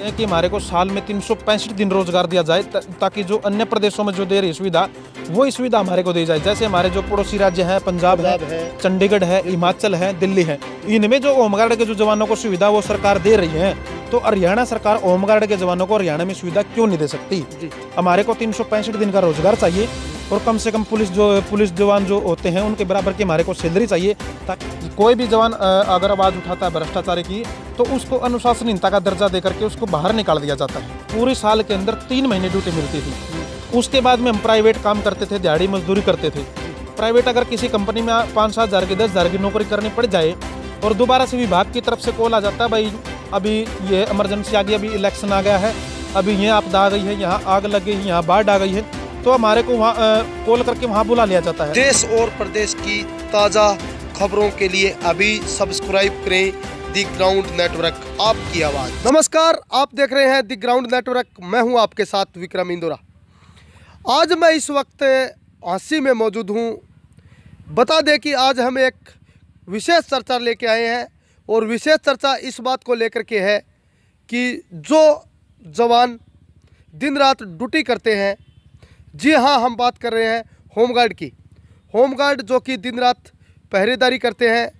हैं कि हमारे को साल में तीन दिन रोजगार दिया जाए ताकि जो अन्य प्रदेशों में जो दे रही सुविधा वो सुविधा हमारे को दी जाए जैसे हमारे जो पड़ोसी राज्य हैं पंजाब है, है चंडीगढ़ है हिमाचल है दिल्ली है इनमें जो होमगार्ड के जो जवानों को सुविधा वो सरकार दे रही है तो हरियाणा सरकार होमगार्ड के जवानों को हरियाणा में सुविधा क्यों नहीं दे सकती हमारे को तीन दिन का रोजगार चाहिए और कम से कम पुलिस जो पुलिस जवान जो होते हैं उनके बराबर की हमारे को सैलरी चाहिए ताकि कोई भी जवान अगर आवाज़ उठाता है भ्रष्टाचार की तो उसको अनुशासनहीनता का दर्जा दे करके उसको बाहर निकाल दिया जाता है पूरे साल के अंदर तीन महीने ड्यूटी मिलती थी उसके बाद में हम प्राइवेट काम करते थे दिहाड़ी मजदूरी करते थे प्राइवेट अगर किसी कंपनी में पाँच सात हज़ार की दस हज़ार की नौकरी करनी पड़ जाए और दोबारा से विभाग की तरफ से कॉल आ जाता है भाई अभी ये इमरजेंसी आ गई अभी इलेक्शन आ गया है अभी ये आपदा आ गई है यहाँ आग लग गई यहाँ बाढ़ आ गई है तो हमारे को वहाँ कॉल करके वहाँ बुला लिया जाता है देश और प्रदेश की ताज़ा खबरों के लिए अभी सब्सक्राइब करें दी ग्राउंड नेटवर्क आपकी आवाज़ नमस्कार आप देख रहे हैं दी ग्राउंड नेटवर्क मैं हूँ आपके साथ विक्रम इंदोरा आज मैं इस वक्त हांसी में मौजूद हूँ बता दें कि आज हम एक विशेष चर्चा लेके आए हैं और विशेष चर्चा इस बात को लेकर के है कि जो जवान दिन रात ड्यूटी करते हैं जी हाँ हम बात कर रहे हैं होमगार्ड की होमगार्ड जो कि दिन रात पहरेदारी करते हैं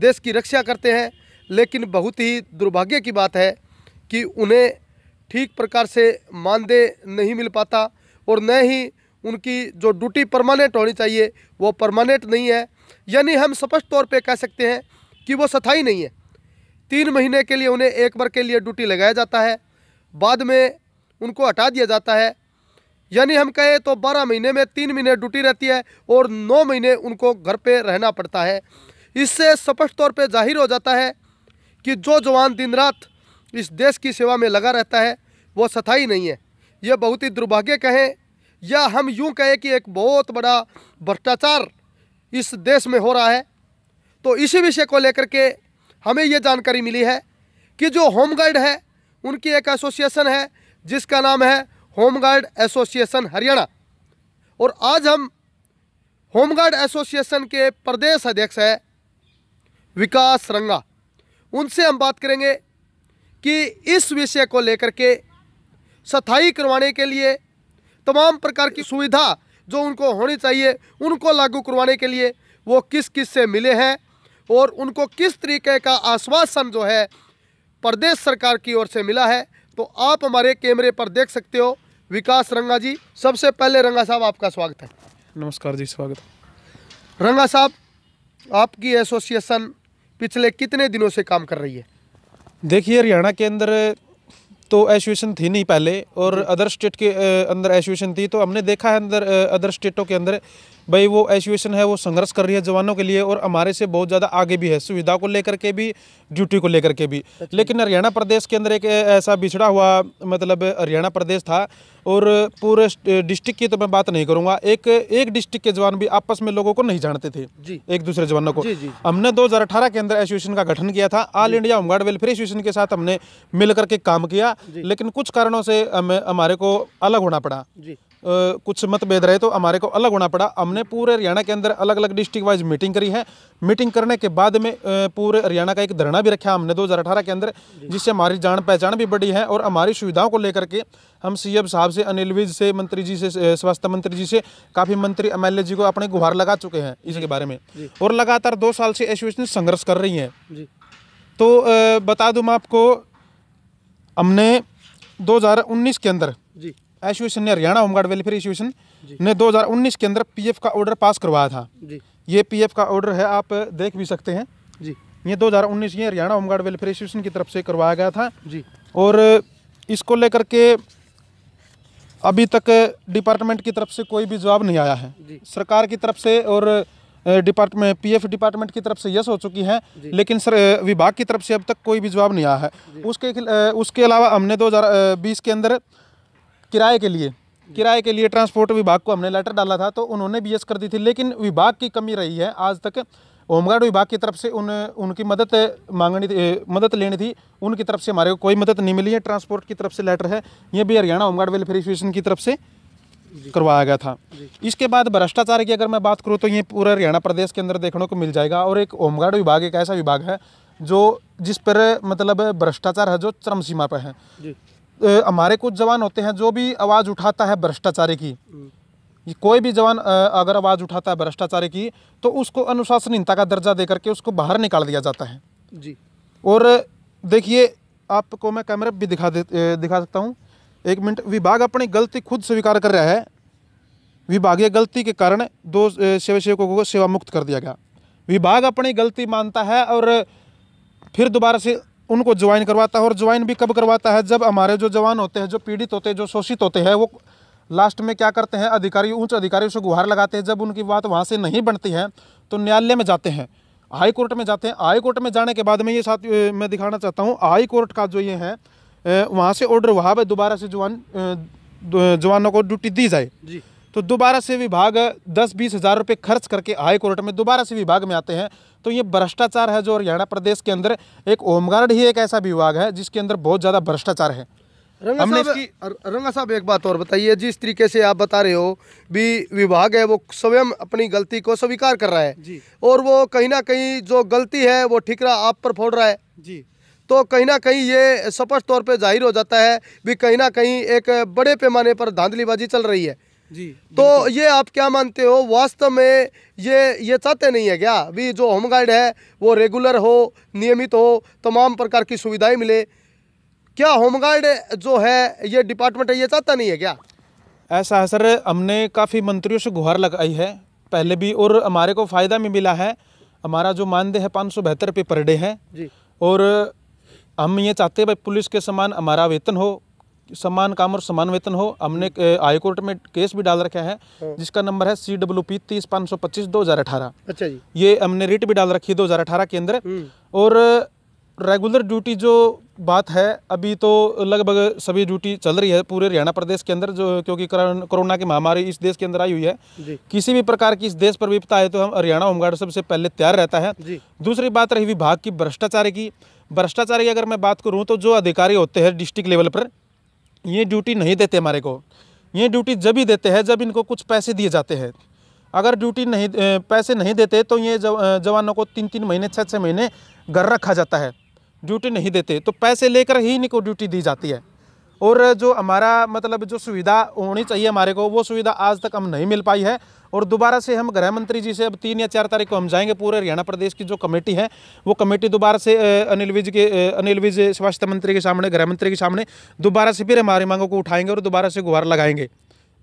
देश की रक्षा करते हैं लेकिन बहुत ही दुर्भाग्य की बात है कि उन्हें ठीक प्रकार से मानदेय नहीं मिल पाता और न ही उनकी जो ड्यूटी परमानेंट होनी चाहिए वो परमानेंट नहीं है यानी हम स्पष्ट तौर पे कह सकते हैं कि वो सथाई नहीं है तीन महीने के लिए उन्हें एक बार के लिए ड्यूटी लगाया जाता है बाद में उनको हटा दिया जाता है यानी हम कहें तो बारह महीने में तीन महीने ड्यूटी रहती है और नौ महीने उनको घर पे रहना पड़ता है इससे स्पष्ट तौर पे जाहिर हो जाता है कि जो जवान दिन रात इस देश की सेवा में लगा रहता है वो सथाई नहीं है ये बहुत ही दुर्भाग्य कहें या हम यूं कहें कि एक बहुत बड़ा भ्रष्टाचार इस देश में हो रहा है तो इसी विषय को लेकर के हमें ये जानकारी मिली है कि जो होम गार्ड है उनकी एक एसोसिएशन है जिसका नाम है होमगार्ड एसोसिएशन हरियाणा और आज हम होमगार्ड एसोसिएशन के प्रदेश अध्यक्ष है विकास रंगा उनसे हम बात करेंगे कि इस विषय को लेकर के सथाई करवाने के लिए तमाम प्रकार की सुविधा जो उनको होनी चाहिए उनको लागू करवाने के लिए वो किस किस से मिले हैं और उनको किस तरीके का आश्वासन जो है प्रदेश सरकार की ओर से मिला है तो आप हमारे कैमरे पर देख सकते हो विकास रंगा जी सबसे पहले रंगा साहब आपका स्वागत है नमस्कार जी स्वागत रंगा साहब आपकी एसोसिएशन पिछले कितने दिनों से काम कर रही है देखिए हरियाणा के अंदर तो एसोसिएशन थी नहीं पहले और अदर स्टेट के अंदर एसोसिएशन थी तो हमने देखा है अंदर अदर स्टेटों के अंदर भाई वो एसोसिएशन है वो संघर्ष कर रही है जवानों के लिए और हमारे से बहुत ज़्यादा आगे भी है सुविधा को लेकर के भी ड्यूटी को लेकर के भी लेकिन हरियाणा प्रदेश के अंदर एक ऐसा बिछड़ा हुआ मतलब हरियाणा प्रदेश था और पूरे डिस्ट्रिक्ट की तो मैं बात नहीं करूँगा एक एक डिस्ट्रिक्ट के जवान भी आपस में लोगों को नहीं जानते थे एक दूसरे जवानों को हमने दो के अंदर एसोसिएशन का गठन किया था all India home guard welfare association के साथ हमने मिल करके काम किया लेकिन कुछ कारणों से हमें हमारे को अलग होना पड़ा कुछ मतभेद रहे तो हमारे को अलग होना पड़ा हमने पूरे हरियाणा के अंदर अलग अलग डिस्ट्रिक्ट वाइज मीटिंग करी है मीटिंग करने के बाद में पूरे हरियाणा का एक धरना भी रखा हमने 2018 के अंदर जिससे हमारी जान पहचान भी बढ़ी है और हमारी सुविधाओं को लेकर के हम सीएम साहब से अनिल विज से मंत्री जी से स्वास्थ्य मंत्री जी से काफ़ी मंत्री एम जी को अपने गुहार लगा चुके हैं इसके बारे में और लगातार दो साल से एसोसिएशन संघर्ष कर रही है तो बता दूँ मैं आपको हमने दो के अंदर एसोसिएशन ने हरियाणा होमगार्ड वेलफेयर एसोसिएशन ने 2019 के अंदर पीएफ का ऑर्डर पास करवाया था जी ये पीएफ का ऑर्डर है आप देख भी सकते हैं जी ये 2019 ये हरियाणा होमगार्ड वेलफेयर एसोसिएशन की तरफ से करवाया गया था जी और इसको लेकर के अभी तक डिपार्टमेंट की तरफ से कोई भी जवाब नहीं आया है सरकार की तरफ से और डिपार्टमेंट पीएफ डिपार्टमेंट की तरफ से यस हो चुकी है लेकिन सर विभाग की तरफ से अब तक कोई भी जवाब नहीं आया है उसके उसके अलावा हमने 2020 के अंदर किराए के लिए किराए के लिए ट्रांसपोर्ट विभाग को हमने लेटर डाला था तो उन्होंने भी कर दी थी लेकिन विभाग की कमी रही है आज तक होमगार्ड विभाग की तरफ से उन उनकी मदद मांगनी मदद लेनी थी उनकी तरफ से हमारे को कोई मदद नहीं मिली है ट्रांसपोर्ट की तरफ से लेटर है ये भी हरियाणा होमगार्ड वेलफेयर एसोसिएशन की तरफ से करवाया गया था इसके बाद भ्रष्टाचार की अगर मैं बात करूँ तो ये पूरा हरियाणा प्रदेश के अंदर देखने को मिल जाएगा और एक होमगार्ड विभाग एक ऐसा विभाग है जो जिस पर मतलब भ्रष्टाचार है जो चरम सीमा पर है हमारे कुछ जवान होते हैं जो भी आवाज़ उठाता है भ्रष्टाचारी की कोई भी जवान अगर आवाज़ उठाता है भ्रष्टाचारी की तो उसको अनुशासनहीनता का दर्जा दे करके उसको बाहर निकाल दिया जाता है जी और देखिए आपको मैं कैमरा भी दिखा दे दिखा सकता हूँ एक मिनट विभाग अपनी गलती खुद स्वीकार कर रहा है विभागीय गलती के कारण दो सेवा सेवकों को सेवा मुक्त कर दिया गया विभाग अपनी गलती मानता है और फिर दोबारा से उनको ज्वाइन करवाता है और ज्वाइन भी कब करवाता है जब हमारे जो जवान होते हैं जो पीड़ित होते हैं जो शोषित होते हैं वो लास्ट में क्या करते हैं अधिकारी उच्च अधिकारियों से गुहार लगाते हैं जब उनकी बात वहाँ से नहीं बनती है तो न्यायालय में जाते हैं हाई कोर्ट में जाते हैं हाई कोर्ट में जाने के बाद में ये साथ मैं दिखाना चाहता हूँ हाई कोर्ट का जो ये है वहाँ से ऑर्डर वहाँ पर दोबारा से जवान जवानों को ड्यूटी दी जाए जी तो दोबारा से विभाग दस बीस हज़ार रुपये खर्च करके हाई कोर्ट में दोबारा से विभाग में आते हैं तो ये भ्रष्टाचार है जो हरियाणा प्रदेश के अंदर एक होमगार्ड ही एक ऐसा विभाग है जिसके अंदर बहुत ज़्यादा भ्रष्टाचार है रंगा हमने इसकी रंगा साहब एक बात और बताइए जिस तरीके से आप बता रहे हो भी विभाग है वो स्वयं अपनी गलती को स्वीकार कर रहा है जी और वो कहीं ना कहीं जो गलती है वो ठिकरा आप पर फोड़ रहा है जी तो कहीं ना कहीं ये स्पष्ट तौर पे जाहिर हो जाता है भी कहीं ना कहीं एक बड़े पैमाने पर धांधलीबाजी चल रही है जी तो ये आप क्या मानते हो वास्तव में ये ये चाहते नहीं है क्या भी जो होम है वो रेगुलर हो नियमित हो तमाम प्रकार की सुविधाएं मिले क्या होमगार्ड जो है ये डिपार्टमेंट है ये चाहता नहीं है क्या ऐसा है सर हमने काफ़ी मंत्रियों से गुहार लगाई है पहले भी और हमारे को फ़ायदा भी मिला है हमारा जो मानदेय है पाँच सौ बहत्तर रुपये पर डे है जी और हम ये चाहते हैं भाई पुलिस के समान हमारा वेतन हो समान काम और समान वेतन हो हमने हाई कोर्ट में केस भी डाल रखा है हाँ। जिसका नंबर है सी डब्ल्यू पी तीस पाँच सौ पच्चीस दो हजार अठारह अच्छा जी ये हमने रिट भी डाल रखी है दो हजार अठारह के अंदर हम्म। और रेगुलर ड्यूटी जो बात है अभी तो लगभग सभी ड्यूटी चल रही है पूरे हरियाणा प्रदेश के अंदर जो क्योंकि कोरोना की महामारी इस देश के अंदर आई हुई है किसी भी प्रकार की इस देश पर विपता है तो हम हरियाणा होमगार्ड सबसे पहले तैयार रहता है दूसरी बात रही विभाग की भ्रष्टाचार की भ्रष्टाचार की अगर मैं बात करूँ तो जो अधिकारी होते हैं डिस्ट्रिक्ट लेवल पर ये ड्यूटी नहीं देते हमारे को ये ड्यूटी जब ही देते हैं जब इनको कुछ पैसे दिए जाते हैं अगर ड्यूटी नहीं पैसे नहीं देते तो ये जव जवानों को तीन तीन महीने छः छः महीने घर रखा जाता है ड्यूटी नहीं देते तो पैसे लेकर ही इनको ड्यूटी दी जाती है और जो हमारा मतलब जो सुविधा होनी चाहिए हमारे को वो सुविधा आज तक हम नहीं मिल पाई है और दोबारा से हम गृह मंत्री जी से अब तीन या चार तारीख को हम जाएंगे पूरे हरियाणा प्रदेश की जो कमेटी है वो कमेटी दोबारा से अनिल विज के अनिल विज स्वास्थ्य मंत्री के सामने गृह मंत्री के सामने दोबारा से फिर हमारी मांगों को उठाएंगे और दोबारा से गुहार लगाएंगे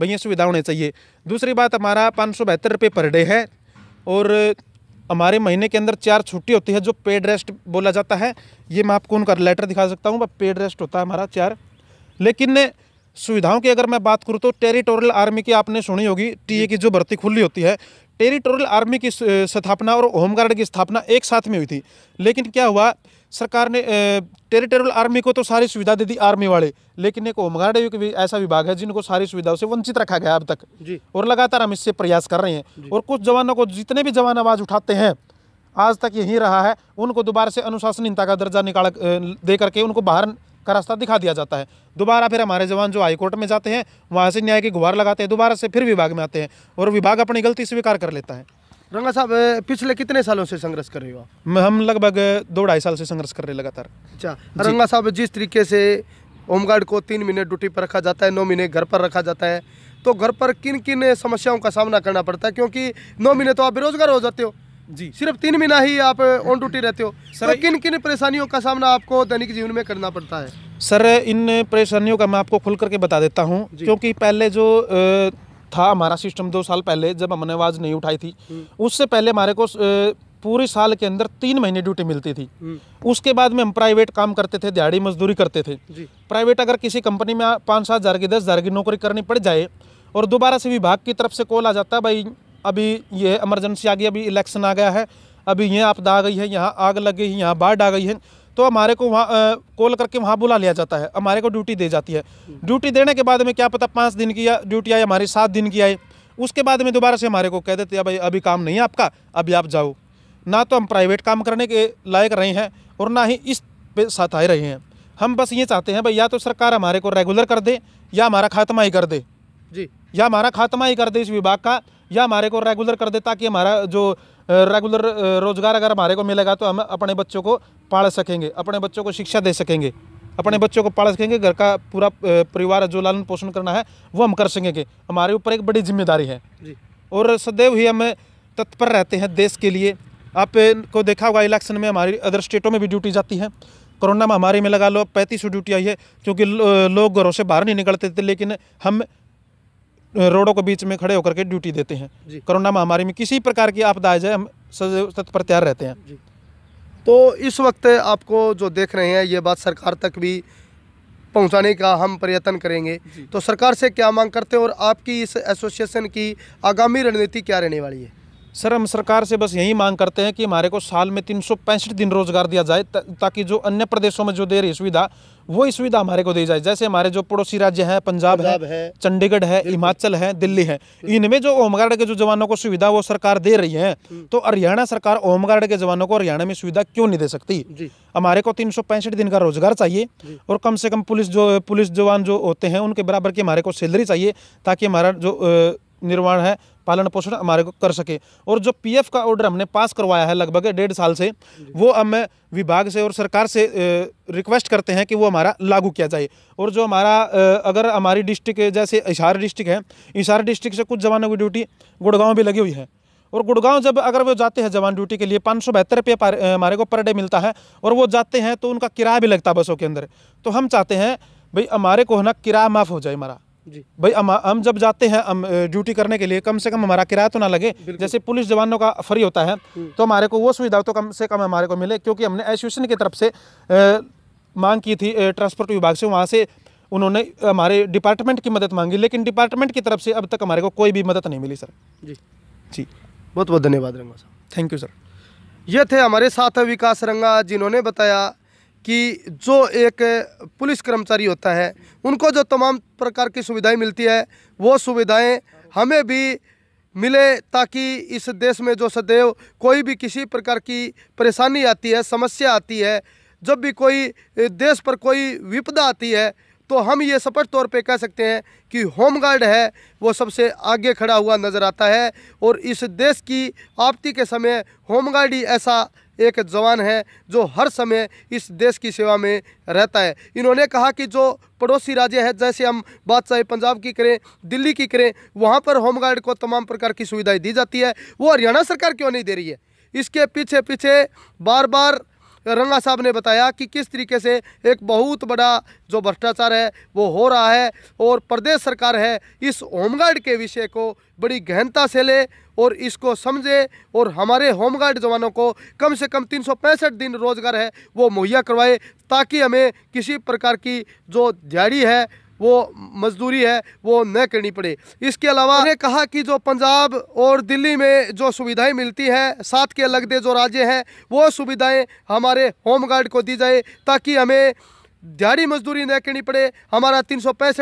भाई ये सुविधा होनी चाहिए दूसरी बात हमारा पाँच सौ बहत्तर रुपये पर डे है और हमारे महीने के अंदर चार छुट्टी होती है जो पेड रेस्ट बोला जाता है ये मैं आपको उनका लेटर दिखा सकता हूँ पेड रेस्ट होता है हमारा चार लेकिन सुविधाओं की अगर मैं बात करूँ तो टेरिटोरियल आर्मी की आपने सुनी होगी टीए की जो भर्ती खुली होती है टेरिटोरियल आर्मी की स्थापना और होमगार्ड की स्थापना एक साथ में हुई थी लेकिन क्या हुआ सरकार ने टेरिटोरियल आर्मी को तो सारी सुविधा दे दी आर्मी वाले लेकिन एक होमगार्ड एक भी ऐसा विभाग है जिनको सारी सुविधाओं से वंचित रखा गया अब तक जी और लगातार हम इससे प्रयास कर रहे हैं और कुछ जवानों को जितने भी जवान आवाज़ उठाते हैं आज तक यही रहा है उनको दोबारा से अनुशासनहीनता का दर्जा निकाल दे करके उनको बाहर का रास्ता दिखा दिया जाता है दोबारा फिर हमारे जवान जो हाईकोर्ट में जाते हैं वहाँ से न्याय की गुहार लगाते हैं दोबारा से फिर विभाग में आते हैं और विभाग अपनी गलती स्वीकार कर लेता है रंगा साहब पिछले कितने सालों से संघर्ष कर रहे हो हम लगभग दो ढाई साल से संघर्ष कर रहे लगातार अच्छा रंगा साहब जिस तरीके से होमगार्ड को तीन महीने ड्यूटी पर रखा जाता है नौ महीने घर पर रखा जाता है तो घर पर किन किन समस्याओं का सामना करना पड़ता है क्योंकि नौ महीने तो आप बेरोजगार हो जाते हो जी सिर्फ तीन महीना ही आप ऑन ड्यूटी रहते हो तो सर तो किन किन परेशानियों का सामना आपको दैनिक जीवन में करना पड़ता है सर इन परेशानियों का मैं आपको खुल करके बता देता हूँ क्योंकि पहले जो था हमारा सिस्टम दो साल पहले जब हमने आवाज़ नहीं उठाई थी हम्म। उससे पहले हमारे को पूरे साल के अंदर तीन महीने ड्यूटी मिलती थी हम्म। उसके बाद में हम प्राइवेट काम करते थे दिहाड़ी मजदूरी करते थे प्राइवेट अगर किसी कंपनी में पाँच सात हज़ार की दस हज़ार की नौकरी करनी पड़ जाए और दोबारा से विभाग की तरफ से कॉल आ जाता है भाई अभी ये इमरजेंसी आ गई अभी इलेक्शन आ गया है अभी ये आपदा आ गई है यहाँ आग लग गई है यहाँ बाढ़ आ गई है तो हमारे को वहाँ कॉल करके वहाँ बुला लिया जाता है हमारे को ड्यूटी दे जाती है ड्यूटी देने के बाद में क्या पता पाँच दिन की ड्यूटी आई हमारी सात दिन की आई उसके बाद में दोबारा से हमारे को कह देते भाई अभी काम नहीं है आपका अभी आप जाओ ना तो हम प्राइवेट काम करने के लायक रहे हैं और ना ही इस पे साथ आए रहे हैं हम बस ये चाहते हैं भाई या तो सरकार हमारे को रेगुलर कर दे या हमारा खात्मा ही कर दे जी या हमारा खात्मा ही कर दे इस विभाग का या हमारे को रेगुलर कर दे ताकि हमारा जो रेगुलर रोज़गार अगर हमारे को मिलेगा तो हम अपने बच्चों को पाल सकेंगे अपने बच्चों को शिक्षा दे सकेंगे अपने बच्चों को पाल सकेंगे घर का पूरा परिवार जो लालन पोषण करना है वो हम कर सकेंगे हमारे ऊपर एक बड़ी जिम्मेदारी है और सदैव ही हम तत्पर रहते हैं देश के लिए आपको देखा होगा इलेक्शन में हमारी अदर स्टेटों में भी ड्यूटी जाती है कोरोना महामारी में लगा लो पैंतीस सौ ड्यूटी आई है क्योंकि लोग घरों से बाहर नहीं निकलते थे लेकिन हम रोडों के बीच में खड़े होकर के ड्यूटी देते हैं कोरोना महामारी में किसी प्रकार की आपदा आ जाए हम सदैव तत्पर तैयार रहते हैं तो इस वक्त आपको जो देख रहे हैं ये बात सरकार तक भी पहुंचाने का हम प्रयत्न करेंगे तो सरकार से क्या मांग करते हैं और आपकी इस एसोसिएशन की आगामी रणनीति क्या रहने वाली है सर हम सरकार से बस यही मांग करते हैं कि हमारे को साल में तीन दिन रोज़गार दिया जाए ताकि जो अन्य प्रदेशों में जो दे रही सुविधा वही सुविधा हमारे को दी जाए जैसे हमारे जो पड़ोसी राज्य हैं पंजाब, पंजाब है, है चंडीगढ़ है हिमाचल है दिल्ली है इनमें जो होमगार्ड के जो जवानों को सुविधा वो सरकार दे रही है हम्म। तो हरियाणा सरकार होमगार्ड के जवानों को हरियाणा में सुविधा क्यों नहीं दे सकती हमारे को तीन दिन का रोजगार चाहिए और कम से कम पुलिस जो पुलिस जवान जो होते हैं उनके बराबर की हमारे को सैलरी चाहिए ताकि हमारा जो निर्माण है पालन पोषण हमारे को कर सके और जो पीएफ का ऑर्डर हमने पास करवाया है लगभग डेढ़ साल से वो हम विभाग से और सरकार से रिक्वेस्ट करते हैं कि वो हमारा लागू किया जाए और जो हमारा अगर हमारी डिस्ट्रिक्ट जैसे इशार डिस्ट्रिक्ट है इशार डिस्ट्रिक्ट से कुछ जवानों की ड्यूटी गुड़गांव भी लगी हुई है और गुड़गांव जब अगर वो जाते हैं जवान ड्यूटी के लिए पाँच सौ बहत्तर रुपये हमारे को पर डे मिलता है और वो जाते हैं तो उनका किराया भी लगता है बसों के अंदर तो हम चाहते हैं भाई हमारे को है ना किराया माफ़ हो जाए हमारा जी भाई हम हम जब जाते हैं हम ड्यूटी करने के लिए कम से कम हमारा किराया तो ना लगे जैसे पुलिस जवानों का फ्री होता है हम्म। तो हमारे को वो सुविधा तो कम से कम हमारे को मिले क्योंकि हमने एसोसिएशन की तरफ से मांग की थी ट्रांसपोर्ट विभाग से वहाँ से उन्होंने हमारे डिपार्टमेंट की मदद मांगी लेकिन डिपार्टमेंट की तरफ से अब तक हमारे को कोई भी मदद नहीं मिली सर जी जी बहुत बहुत धन्यवाद रंगा साहब थैंक यू सर ये थे हमारे साथ विकास रंगा जिन्होंने बताया कि जो एक पुलिस कर्मचारी होता है उनको जो तमाम प्रकार की सुविधाएं मिलती है वो सुविधाएं हमें भी मिले ताकि इस देश में जो सदैव कोई भी किसी प्रकार की परेशानी आती है समस्या आती है जब भी कोई देश पर कोई विपदा आती है तो हम ये स्पष्ट तौर पे कह सकते हैं कि होमगार्ड है वो सबसे आगे खड़ा हुआ नज़र आता है और इस देश की आपती के समय होमगार्ड ही ऐसा एक जवान है जो हर समय इस देश की सेवा में रहता है इन्होंने कहा कि जो पड़ोसी राज्य है जैसे हम बात चाहे पंजाब की करें दिल्ली की करें वहाँ पर होमगार्ड को तमाम प्रकार की सुविधाएँ दी जाती है वो हरियाणा सरकार क्यों नहीं दे रही है इसके पीछे पीछे बार बार रंगा साहब ने बताया कि किस तरीके से एक बहुत बड़ा जो भ्रष्टाचार है वो हो रहा है और प्रदेश सरकार है इस होमगार्ड के विषय को बड़ी गहनता से ले और इसको समझे और हमारे होमगार्ड जवानों को कम से कम तीन दिन रोज़गार है वो मुहैया करवाए ताकि हमें किसी प्रकार की जो दिहाड़ी है वो मजदूरी है वो न करनी पड़े इसके अलावा उन्होंने कहा कि जो पंजाब और दिल्ली में जो सुविधाएं मिलती हैं साथ के लगते जो राज्य हैं वो सुविधाएं हमारे होमगार्ड को दी जाए ताकि हमें दिहाड़ी मजदूरी न करनी पड़े हमारा तीन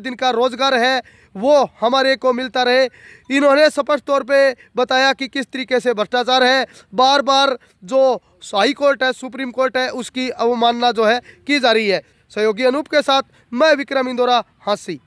दिन का रोज़गार है वो हमारे को मिलता रहे इन्होंने स्पष्ट तौर पे बताया कि किस तरीके से भ्रष्टाचार है बार बार जो हाई कोर्ट है सुप्रीम कोर्ट है उसकी अवमानना जो है की जा रही है सहयोगी अनूप के साथ मैं विक्रम इंदौरा हाँसी